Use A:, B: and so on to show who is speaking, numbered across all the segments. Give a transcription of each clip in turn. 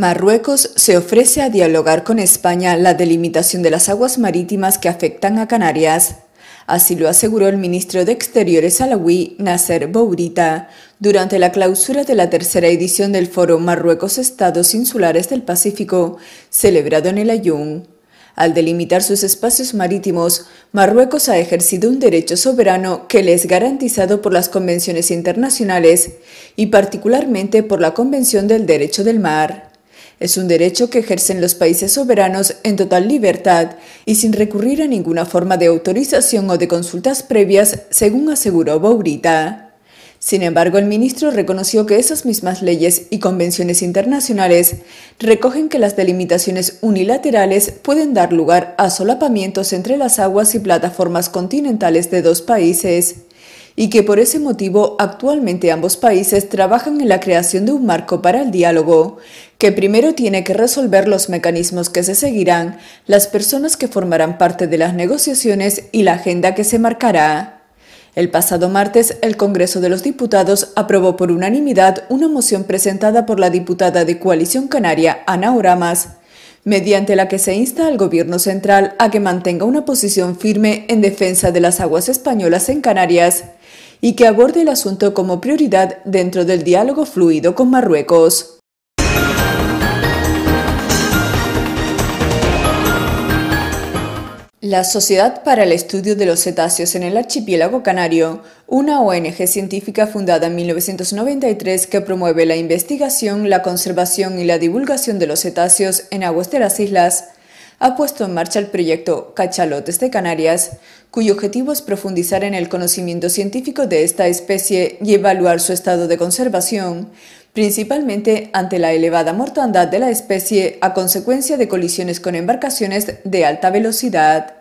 A: Marruecos se ofrece a dialogar con España la delimitación de las aguas marítimas que afectan a Canarias. Así lo aseguró el ministro de Exteriores alawi, Nasser Bourita, durante la clausura de la tercera edición del Foro Marruecos-Estados Insulares del Pacífico, celebrado en el Ayun. Al delimitar sus espacios marítimos, Marruecos ha ejercido un derecho soberano que le es garantizado por las convenciones internacionales y particularmente por la Convención del Derecho del Mar. Es un derecho que ejercen los países soberanos en total libertad y sin recurrir a ninguna forma de autorización o de consultas previas, según aseguró Bourita. Sin embargo, el ministro reconoció que esas mismas leyes y convenciones internacionales recogen que las delimitaciones unilaterales pueden dar lugar a solapamientos entre las aguas y plataformas continentales de dos países y que por ese motivo actualmente ambos países trabajan en la creación de un marco para el diálogo, que primero tiene que resolver los mecanismos que se seguirán, las personas que formarán parte de las negociaciones y la agenda que se marcará. El pasado martes, el Congreso de los Diputados aprobó por unanimidad una moción presentada por la diputada de Coalición Canaria, Ana Oramas, mediante la que se insta al Gobierno central a que mantenga una posición firme en defensa de las aguas españolas en Canarias y que aborde el asunto como prioridad dentro del diálogo fluido con Marruecos. La Sociedad para el Estudio de los Cetáceos en el Archipiélago Canario, una ONG científica fundada en 1993 que promueve la investigación, la conservación y la divulgación de los cetáceos en aguas de las islas, ha puesto en marcha el proyecto Cachalotes de Canarias, cuyo objetivo es profundizar en el conocimiento científico de esta especie y evaluar su estado de conservación, principalmente ante la elevada mortandad de la especie a consecuencia de colisiones con embarcaciones de alta velocidad.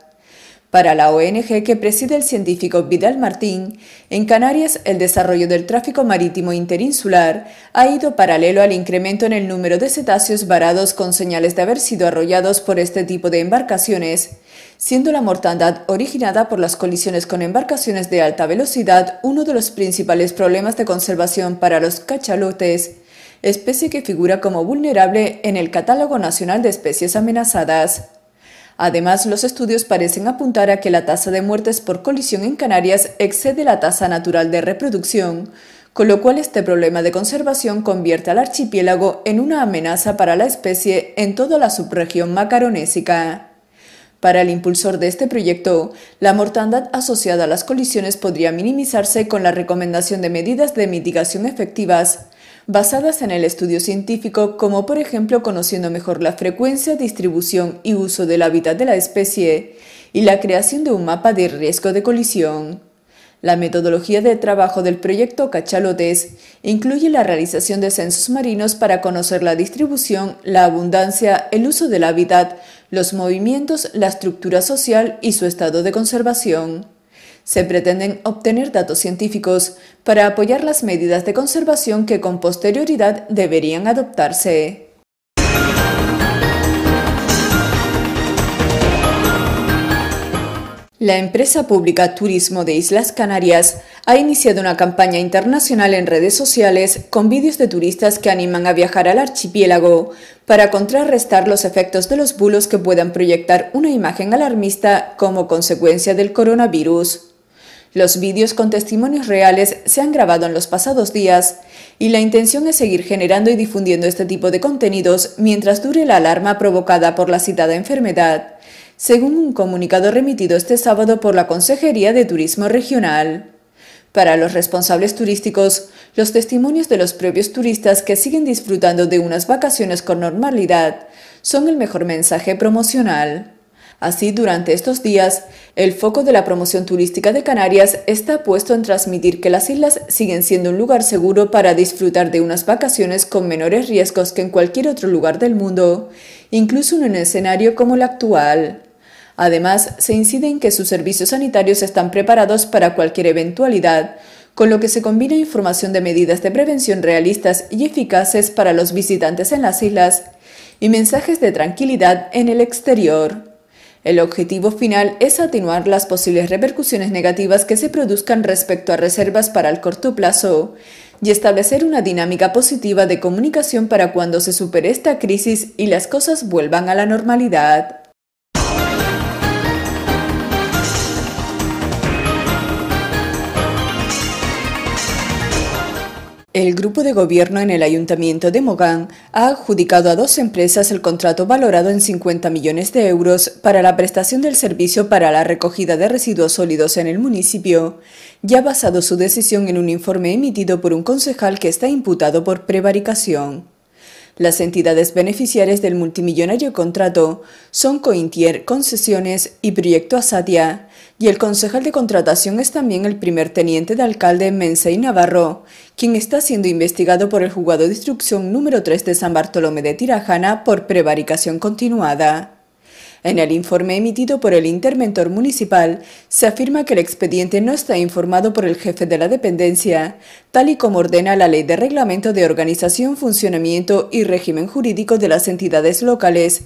A: Para la ONG que preside el científico Vidal Martín, en Canarias el desarrollo del tráfico marítimo interinsular ha ido paralelo al incremento en el número de cetáceos varados con señales de haber sido arrollados por este tipo de embarcaciones, siendo la mortandad originada por las colisiones con embarcaciones de alta velocidad uno de los principales problemas de conservación para los cachalotes, especie que figura como vulnerable en el Catálogo Nacional de Especies Amenazadas. Además, los estudios parecen apuntar a que la tasa de muertes por colisión en Canarias excede la tasa natural de reproducción, con lo cual este problema de conservación convierte al archipiélago en una amenaza para la especie en toda la subregión macaronésica. Para el impulsor de este proyecto, la mortandad asociada a las colisiones podría minimizarse con la recomendación de medidas de mitigación efectivas basadas en el estudio científico, como por ejemplo conociendo mejor la frecuencia, distribución y uso del hábitat de la especie, y la creación de un mapa de riesgo de colisión. La metodología de trabajo del proyecto Cachalotes incluye la realización de censos marinos para conocer la distribución, la abundancia, el uso del hábitat, los movimientos, la estructura social y su estado de conservación. Se pretenden obtener datos científicos para apoyar las medidas de conservación que con posterioridad deberían adoptarse. La empresa pública Turismo de Islas Canarias ha iniciado una campaña internacional en redes sociales con vídeos de turistas que animan a viajar al archipiélago para contrarrestar los efectos de los bulos que puedan proyectar una imagen alarmista como consecuencia del coronavirus. Los vídeos con testimonios reales se han grabado en los pasados días y la intención es seguir generando y difundiendo este tipo de contenidos mientras dure la alarma provocada por la citada enfermedad, según un comunicado remitido este sábado por la Consejería de Turismo Regional. Para los responsables turísticos, los testimonios de los propios turistas que siguen disfrutando de unas vacaciones con normalidad son el mejor mensaje promocional. Así, durante estos días, el foco de la promoción turística de Canarias está puesto en transmitir que las islas siguen siendo un lugar seguro para disfrutar de unas vacaciones con menores riesgos que en cualquier otro lugar del mundo, incluso en un escenario como el actual. Además, se incide en que sus servicios sanitarios están preparados para cualquier eventualidad, con lo que se combina información de medidas de prevención realistas y eficaces para los visitantes en las islas y mensajes de tranquilidad en el exterior. El objetivo final es atenuar las posibles repercusiones negativas que se produzcan respecto a reservas para el corto plazo y establecer una dinámica positiva de comunicación para cuando se supere esta crisis y las cosas vuelvan a la normalidad. El grupo de gobierno en el ayuntamiento de Mogán ha adjudicado a dos empresas el contrato valorado en 50 millones de euros para la prestación del servicio para la recogida de residuos sólidos en el municipio, ya basado su decisión en un informe emitido por un concejal que está imputado por prevaricación. Las entidades beneficiarias del multimillonario contrato son Cointier Concesiones y Proyecto Asatia, y el concejal de contratación es también el primer teniente de alcalde Mensei Navarro, quien está siendo investigado por el juzgado de instrucción número 3 de San Bartolomé de Tirajana por prevaricación continuada. En el informe emitido por el interventor municipal, se afirma que el expediente no está informado por el jefe de la dependencia, tal y como ordena la Ley de Reglamento de Organización, Funcionamiento y Régimen Jurídico de las Entidades Locales,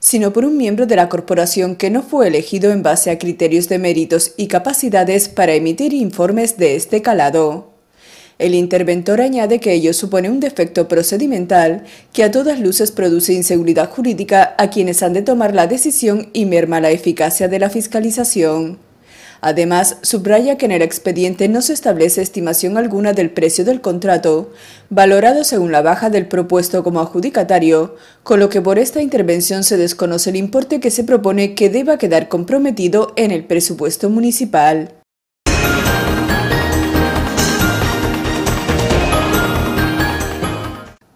A: sino por un miembro de la corporación que no fue elegido en base a criterios de méritos y capacidades para emitir informes de este calado. El interventor añade que ello supone un defecto procedimental que a todas luces produce inseguridad jurídica a quienes han de tomar la decisión y merma la eficacia de la fiscalización. Además, subraya que en el expediente no se establece estimación alguna del precio del contrato, valorado según la baja del propuesto como adjudicatario, con lo que por esta intervención se desconoce el importe que se propone que deba quedar comprometido en el presupuesto municipal.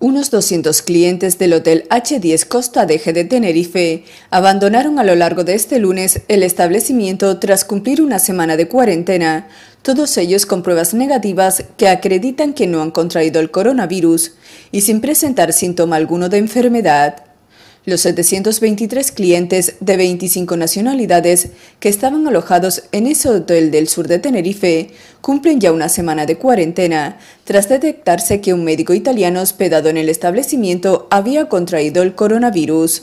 A: Unos 200 clientes del Hotel H10 Costa Deje de Tenerife abandonaron a lo largo de este lunes el establecimiento tras cumplir una semana de cuarentena, todos ellos con pruebas negativas que acreditan que no han contraído el coronavirus y sin presentar síntoma alguno de enfermedad. Los 723 clientes de 25 nacionalidades que estaban alojados en ese hotel del sur de Tenerife cumplen ya una semana de cuarentena tras detectarse que un médico italiano hospedado en el establecimiento había contraído el coronavirus.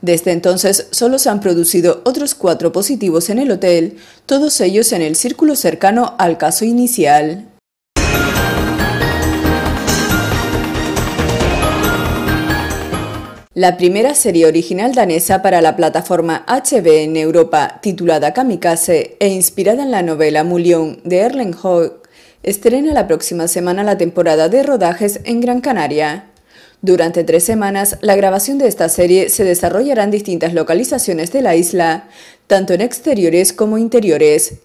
A: Desde entonces solo se han producido otros cuatro positivos en el hotel, todos ellos en el círculo cercano al caso inicial. La primera serie original danesa para la plataforma HB en Europa, titulada Kamikaze e inspirada en la novela Mulión de Erlen Hogg, estrena la próxima semana la temporada de rodajes en Gran Canaria. Durante tres semanas, la grabación de esta serie se desarrollará en distintas localizaciones de la isla, tanto en exteriores como interiores.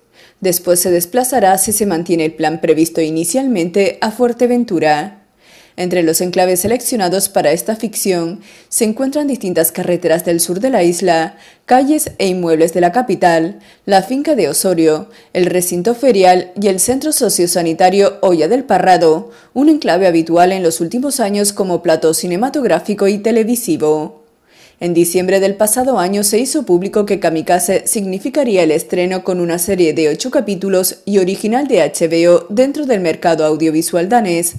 A: Después se desplazará si se mantiene el plan previsto inicialmente a Fuerteventura. Entre los enclaves seleccionados para esta ficción se encuentran distintas carreteras del sur de la isla, calles e inmuebles de la capital, la finca de Osorio, el recinto ferial y el centro sociosanitario Olla del Parrado, un enclave habitual en los últimos años como plato cinematográfico y televisivo. En diciembre del pasado año se hizo público que Kamikaze significaría el estreno con una serie de ocho capítulos y original de HBO dentro del mercado audiovisual danés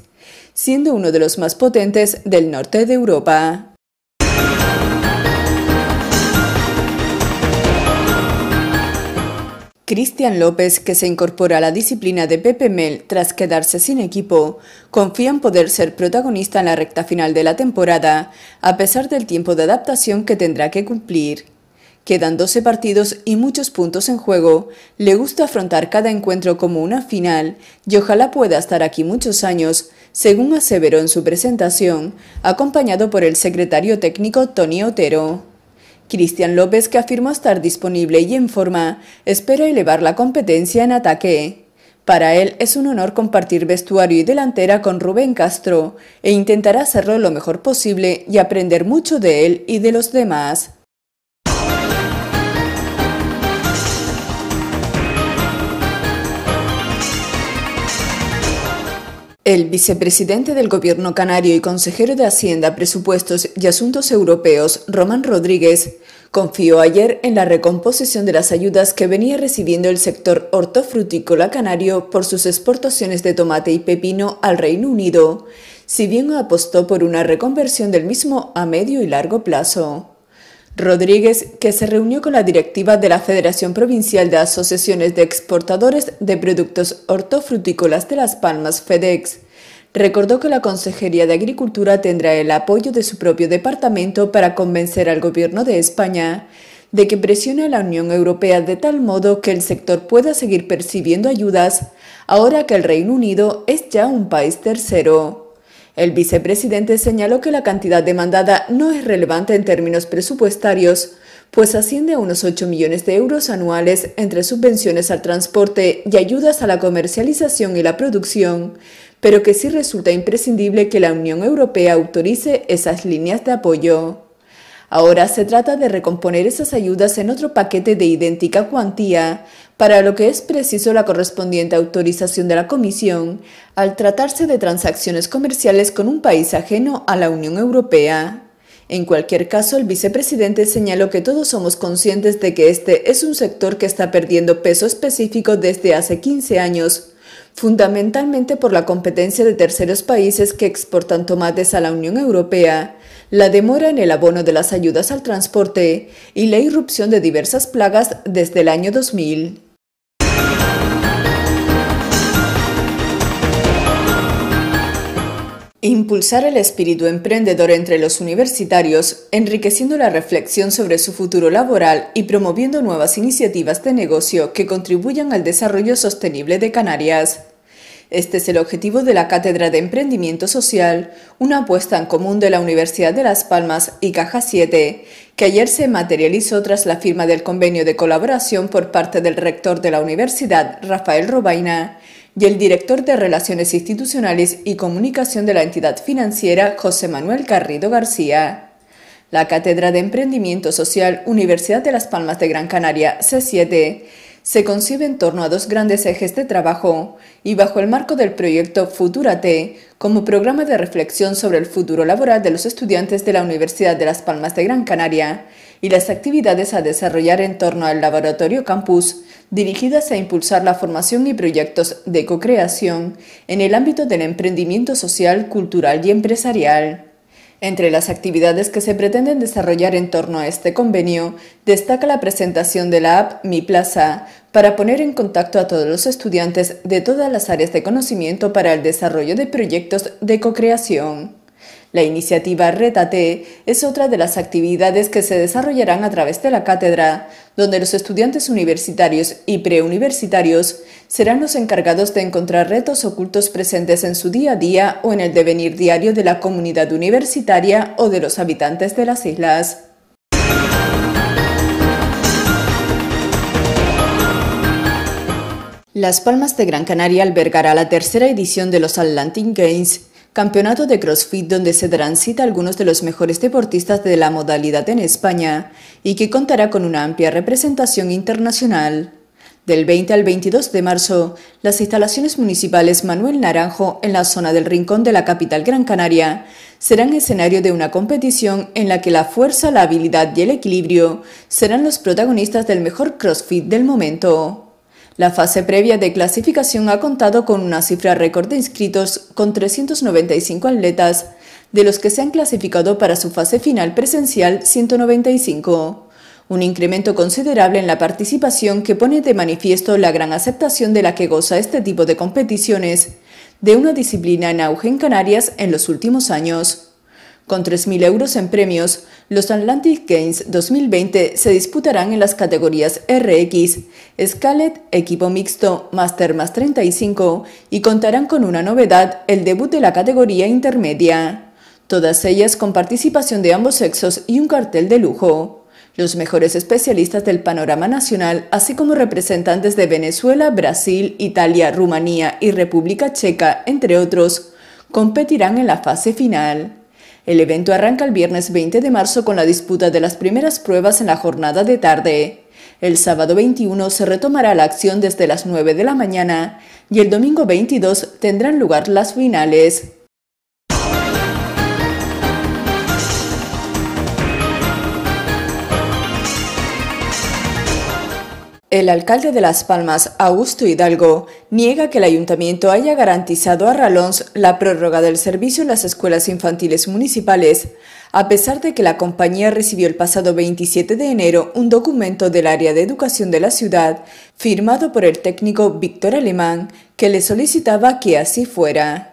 A: siendo uno de los más potentes del norte de Europa. Cristian López, que se incorpora a la disciplina de Pepe Mel tras quedarse sin equipo, confía en poder ser protagonista en la recta final de la temporada, a pesar del tiempo de adaptación que tendrá que cumplir. Quedan 12 partidos y muchos puntos en juego. Le gusta afrontar cada encuentro como una final y ojalá pueda estar aquí muchos años, según aseveró en su presentación, acompañado por el secretario técnico Tony Otero. Cristian López, que afirmó estar disponible y en forma, espera elevar la competencia en ataque. Para él es un honor compartir vestuario y delantera con Rubén Castro e intentará hacerlo lo mejor posible y aprender mucho de él y de los demás. El vicepresidente del Gobierno canario y consejero de Hacienda, Presupuestos y Asuntos Europeos, Román Rodríguez, confió ayer en la recomposición de las ayudas que venía recibiendo el sector hortofrutícola canario por sus exportaciones de tomate y pepino al Reino Unido, si bien apostó por una reconversión del mismo a medio y largo plazo. Rodríguez, que se reunió con la directiva de la Federación Provincial de Asociaciones de Exportadores de Productos Hortofrutícolas de Las Palmas, FedEx. Recordó que la Consejería de Agricultura tendrá el apoyo de su propio departamento para convencer al gobierno de España de que presione a la Unión Europea de tal modo que el sector pueda seguir percibiendo ayudas ahora que el Reino Unido es ya un país tercero. El vicepresidente señaló que la cantidad demandada no es relevante en términos presupuestarios, pues asciende a unos 8 millones de euros anuales entre subvenciones al transporte y ayudas a la comercialización y la producción, pero que sí resulta imprescindible que la Unión Europea autorice esas líneas de apoyo. Ahora se trata de recomponer esas ayudas en otro paquete de idéntica cuantía, para lo que es preciso la correspondiente autorización de la Comisión al tratarse de transacciones comerciales con un país ajeno a la Unión Europea. En cualquier caso, el vicepresidente señaló que todos somos conscientes de que este es un sector que está perdiendo peso específico desde hace 15 años fundamentalmente por la competencia de terceros países que exportan tomates a la Unión Europea la demora en el abono de las ayudas al transporte y la irrupción de diversas plagas desde el año 2000. Impulsar el espíritu emprendedor entre los universitarios, enriqueciendo la reflexión sobre su futuro laboral y promoviendo nuevas iniciativas de negocio que contribuyan al desarrollo sostenible de Canarias. Este es el objetivo de la Cátedra de Emprendimiento Social, una apuesta en común de la Universidad de Las Palmas y Caja 7, que ayer se materializó tras la firma del convenio de colaboración por parte del rector de la universidad, Rafael Robaina, y el director de Relaciones Institucionales y Comunicación de la entidad financiera, José Manuel Carrido García. La Cátedra de Emprendimiento Social Universidad de Las Palmas de Gran Canaria, C7, se concibe en torno a dos grandes ejes de trabajo y bajo el marco del proyecto Futurate como programa de reflexión sobre el futuro laboral de los estudiantes de la Universidad de Las Palmas de Gran Canaria y las actividades a desarrollar en torno al laboratorio campus dirigidas a impulsar la formación y proyectos de co-creación en el ámbito del emprendimiento social, cultural y empresarial. Entre las actividades que se pretenden desarrollar en torno a este convenio, destaca la presentación de la app Mi Plaza para poner en contacto a todos los estudiantes de todas las áreas de conocimiento para el desarrollo de proyectos de cocreación. La iniciativa RETATE es otra de las actividades que se desarrollarán a través de la cátedra, donde los estudiantes universitarios y preuniversitarios serán los encargados de encontrar retos ocultos presentes en su día a día o en el devenir diario de la comunidad universitaria o de los habitantes de las islas. Las Palmas de Gran Canaria albergará la tercera edición de los Atlantic Games campeonato de CrossFit donde se darán cita algunos de los mejores deportistas de la modalidad en España y que contará con una amplia representación internacional. Del 20 al 22 de marzo, las instalaciones municipales Manuel Naranjo en la zona del Rincón de la capital Gran Canaria serán escenario de una competición en la que la fuerza, la habilidad y el equilibrio serán los protagonistas del mejor CrossFit del momento. La fase previa de clasificación ha contado con una cifra récord de inscritos con 395 atletas, de los que se han clasificado para su fase final presencial 195 un incremento considerable en la participación que pone de manifiesto la gran aceptación de la que goza este tipo de competiciones, de una disciplina en auge en Canarias en los últimos años. Con 3.000 euros en premios, los Atlantic Games 2020 se disputarán en las categorías RX, Scalet, Equipo Mixto, Master más 35 y contarán con una novedad, el debut de la categoría intermedia. Todas ellas con participación de ambos sexos y un cartel de lujo. Los mejores especialistas del panorama nacional, así como representantes de Venezuela, Brasil, Italia, Rumanía y República Checa, entre otros, competirán en la fase final. El evento arranca el viernes 20 de marzo con la disputa de las primeras pruebas en la jornada de tarde. El sábado 21 se retomará la acción desde las 9 de la mañana y el domingo 22 tendrán lugar las finales. El alcalde de Las Palmas, Augusto Hidalgo, niega que el ayuntamiento haya garantizado a Ralons la prórroga del servicio en las escuelas infantiles municipales, a pesar de que la compañía recibió el pasado 27 de enero un documento del área de educación de la ciudad, firmado por el técnico Víctor Alemán, que le solicitaba que así fuera.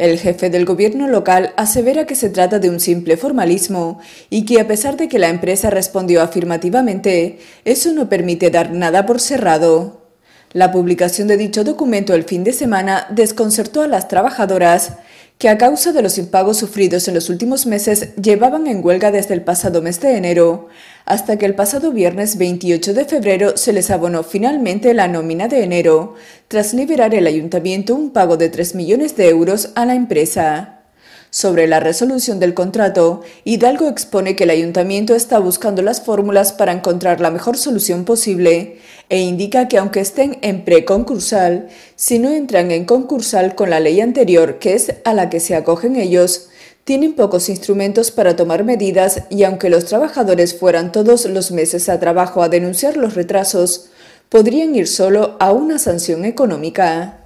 A: El jefe del gobierno local asevera que se trata de un simple formalismo y que a pesar de que la empresa respondió afirmativamente, eso no permite dar nada por cerrado. La publicación de dicho documento el fin de semana desconcertó a las trabajadoras que a causa de los impagos sufridos en los últimos meses llevaban en huelga desde el pasado mes de enero, hasta que el pasado viernes 28 de febrero se les abonó finalmente la nómina de enero, tras liberar el ayuntamiento un pago de 3 millones de euros a la empresa. Sobre la resolución del contrato, Hidalgo expone que el ayuntamiento está buscando las fórmulas para encontrar la mejor solución posible e indica que aunque estén en preconcursal, si no entran en concursal con la ley anterior, que es a la que se acogen ellos, tienen pocos instrumentos para tomar medidas y aunque los trabajadores fueran todos los meses a trabajo a denunciar los retrasos, podrían ir solo a una sanción económica.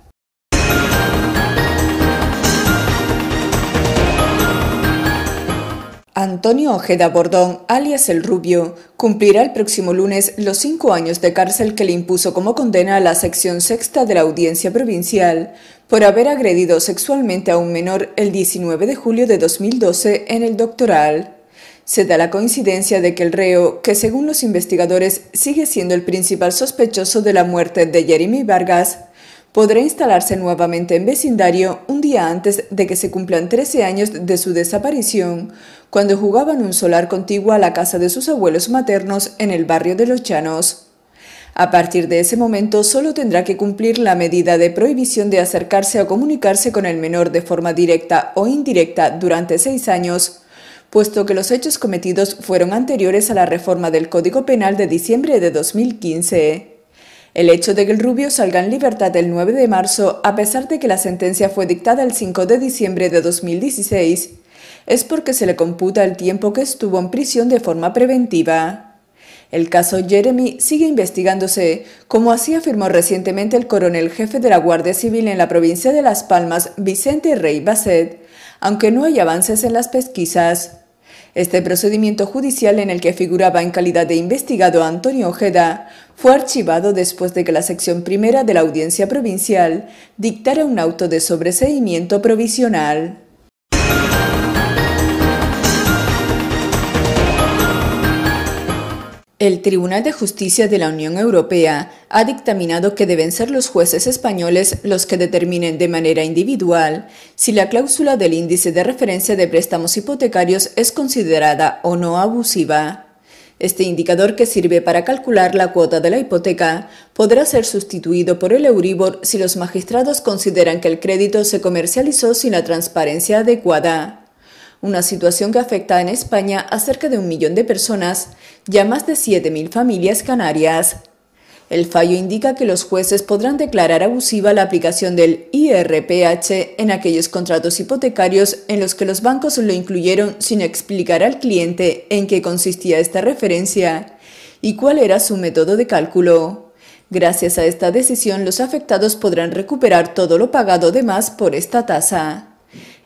A: Antonio Ojeda Bordón, alias El Rubio, cumplirá el próximo lunes los cinco años de cárcel que le impuso como condena a la sección sexta de la Audiencia Provincial por haber agredido sexualmente a un menor el 19 de julio de 2012 en el doctoral. Se da la coincidencia de que el reo, que según los investigadores sigue siendo el principal sospechoso de la muerte de Jeremy Vargas, podrá instalarse nuevamente en vecindario un día antes de que se cumplan 13 años de su desaparición, cuando jugaba en un solar contiguo a la casa de sus abuelos maternos en el barrio de Los Llanos. A partir de ese momento solo tendrá que cumplir la medida de prohibición de acercarse o comunicarse con el menor de forma directa o indirecta durante seis años, puesto que los hechos cometidos fueron anteriores a la reforma del Código Penal de diciembre de 2015. El hecho de que el rubio salga en libertad el 9 de marzo, a pesar de que la sentencia fue dictada el 5 de diciembre de 2016, es porque se le computa el tiempo que estuvo en prisión de forma preventiva. El caso Jeremy sigue investigándose, como así afirmó recientemente el coronel jefe de la Guardia Civil en la provincia de Las Palmas, Vicente Rey Basset, aunque no hay avances en las pesquisas. Este procedimiento judicial en el que figuraba en calidad de investigado Antonio Ojeda fue archivado después de que la sección primera de la audiencia provincial dictara un auto de sobreseimiento provisional. El Tribunal de Justicia de la Unión Europea ha dictaminado que deben ser los jueces españoles los que determinen de manera individual si la cláusula del índice de referencia de préstamos hipotecarios es considerada o no abusiva. Este indicador que sirve para calcular la cuota de la hipoteca podrá ser sustituido por el Euribor si los magistrados consideran que el crédito se comercializó sin la transparencia adecuada una situación que afecta en España a cerca de un millón de personas ya más de 7.000 familias canarias. El fallo indica que los jueces podrán declarar abusiva la aplicación del IRPH en aquellos contratos hipotecarios en los que los bancos lo incluyeron sin explicar al cliente en qué consistía esta referencia y cuál era su método de cálculo. Gracias a esta decisión, los afectados podrán recuperar todo lo pagado de más por esta tasa.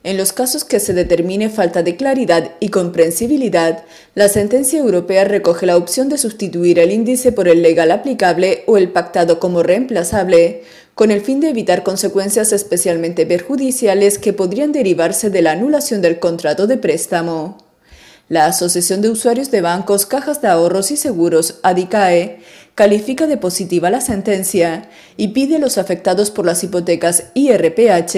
A: En los casos que se determine falta de claridad y comprensibilidad, la sentencia europea recoge la opción de sustituir el índice por el legal aplicable o el pactado como reemplazable, con el fin de evitar consecuencias especialmente perjudiciales que podrían derivarse de la anulación del contrato de préstamo. La Asociación de Usuarios de Bancos, Cajas de Ahorros y Seguros, ADICAE, califica de positiva la sentencia y pide a los afectados por las hipotecas IRPH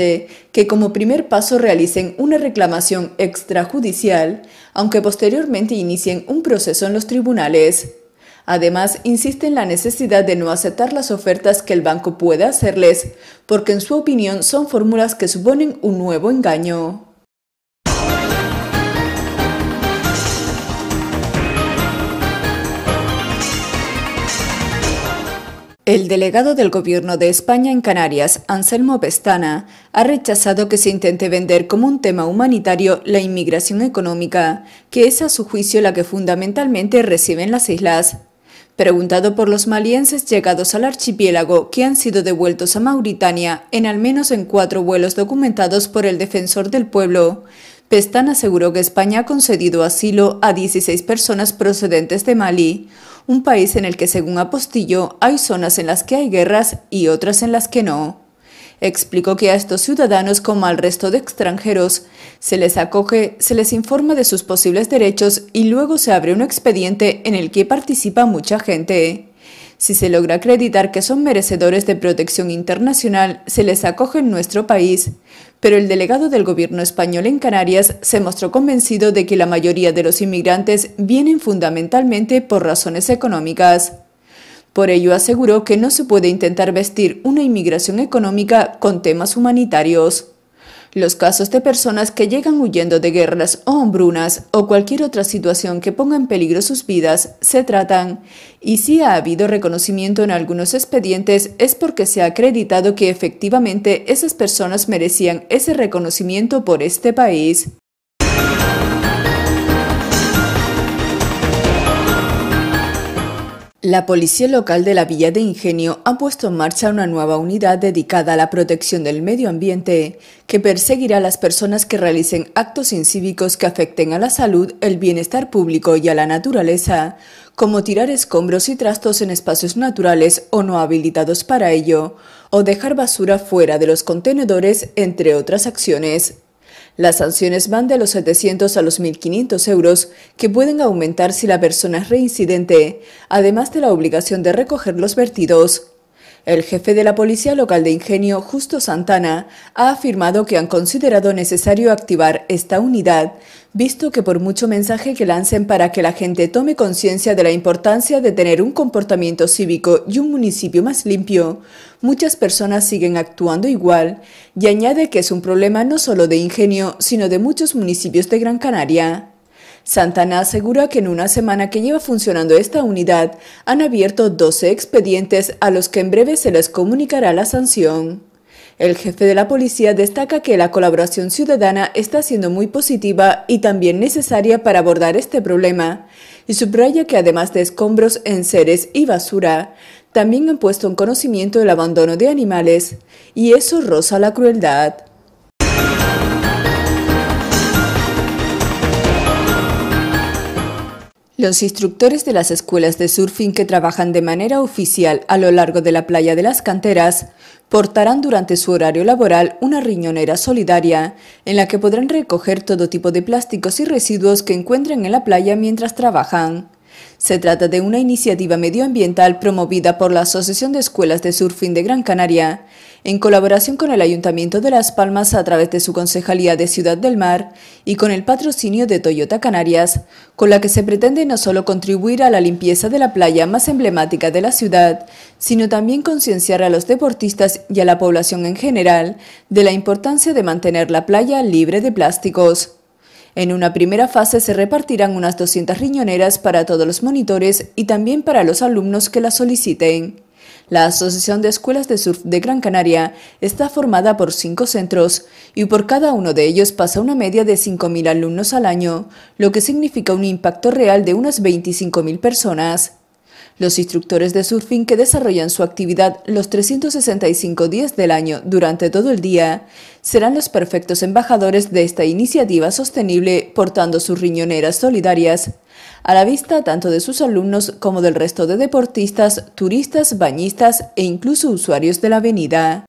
A: que como primer paso realicen una reclamación extrajudicial, aunque posteriormente inicien un proceso en los tribunales. Además, insiste en la necesidad de no aceptar las ofertas que el banco pueda hacerles, porque en su opinión son fórmulas que suponen un nuevo engaño. El delegado del Gobierno de España en Canarias, Anselmo Pestana, ha rechazado que se intente vender como un tema humanitario la inmigración económica, que es a su juicio la que fundamentalmente reciben las islas. Preguntado por los malienses llegados al archipiélago que han sido devueltos a Mauritania en al menos en cuatro vuelos documentados por el defensor del pueblo, Pestana aseguró que España ha concedido asilo a 16 personas procedentes de Mali, un país en el que, según Apostillo, hay zonas en las que hay guerras y otras en las que no. Explicó que a estos ciudadanos, como al resto de extranjeros, se les acoge, se les informa de sus posibles derechos y luego se abre un expediente en el que participa mucha gente. Si se logra acreditar que son merecedores de protección internacional, se les acoge en nuestro país. Pero el delegado del gobierno español en Canarias se mostró convencido de que la mayoría de los inmigrantes vienen fundamentalmente por razones económicas. Por ello aseguró que no se puede intentar vestir una inmigración económica con temas humanitarios. Los casos de personas que llegan huyendo de guerras o hombrunas o cualquier otra situación que ponga en peligro sus vidas se tratan. Y si ha habido reconocimiento en algunos expedientes es porque se ha acreditado que efectivamente esas personas merecían ese reconocimiento por este país. La policía local de la Villa de Ingenio ha puesto en marcha una nueva unidad dedicada a la protección del medio ambiente, que perseguirá a las personas que realicen actos incívicos que afecten a la salud, el bienestar público y a la naturaleza, como tirar escombros y trastos en espacios naturales o no habilitados para ello, o dejar basura fuera de los contenedores, entre otras acciones. Las sanciones van de los 700 a los 1.500 euros, que pueden aumentar si la persona es reincidente, además de la obligación de recoger los vertidos. El jefe de la Policía Local de Ingenio, Justo Santana, ha afirmado que han considerado necesario activar esta unidad visto que por mucho mensaje que lancen para que la gente tome conciencia de la importancia de tener un comportamiento cívico y un municipio más limpio, muchas personas siguen actuando igual y añade que es un problema no solo de ingenio, sino de muchos municipios de Gran Canaria. Santana asegura que en una semana que lleva funcionando esta unidad han abierto 12 expedientes a los que en breve se les comunicará la sanción. El jefe de la policía destaca que la colaboración ciudadana está siendo muy positiva y también necesaria para abordar este problema, y subraya que además de escombros, en seres y basura, también han puesto en conocimiento el abandono de animales, y eso roza la crueldad. Los instructores de las escuelas de surfing que trabajan de manera oficial a lo largo de la playa de las canteras portarán durante su horario laboral una riñonera solidaria en la que podrán recoger todo tipo de plásticos y residuos que encuentren en la playa mientras trabajan. Se trata de una iniciativa medioambiental promovida por la Asociación de Escuelas de Surfing de Gran Canaria, en colaboración con el Ayuntamiento de Las Palmas a través de su Concejalía de Ciudad del Mar y con el patrocinio de Toyota Canarias, con la que se pretende no solo contribuir a la limpieza de la playa más emblemática de la ciudad, sino también concienciar a los deportistas y a la población en general de la importancia de mantener la playa libre de plásticos. En una primera fase se repartirán unas 200 riñoneras para todos los monitores y también para los alumnos que las soliciten. La Asociación de Escuelas de Surf de Gran Canaria está formada por cinco centros y por cada uno de ellos pasa una media de 5.000 alumnos al año, lo que significa un impacto real de unas 25.000 personas. Los instructores de surfing que desarrollan su actividad los 365 días del año durante todo el día serán los perfectos embajadores de esta iniciativa sostenible portando sus riñoneras solidarias, a la vista tanto de sus alumnos como del resto de deportistas, turistas, bañistas e incluso usuarios de la avenida.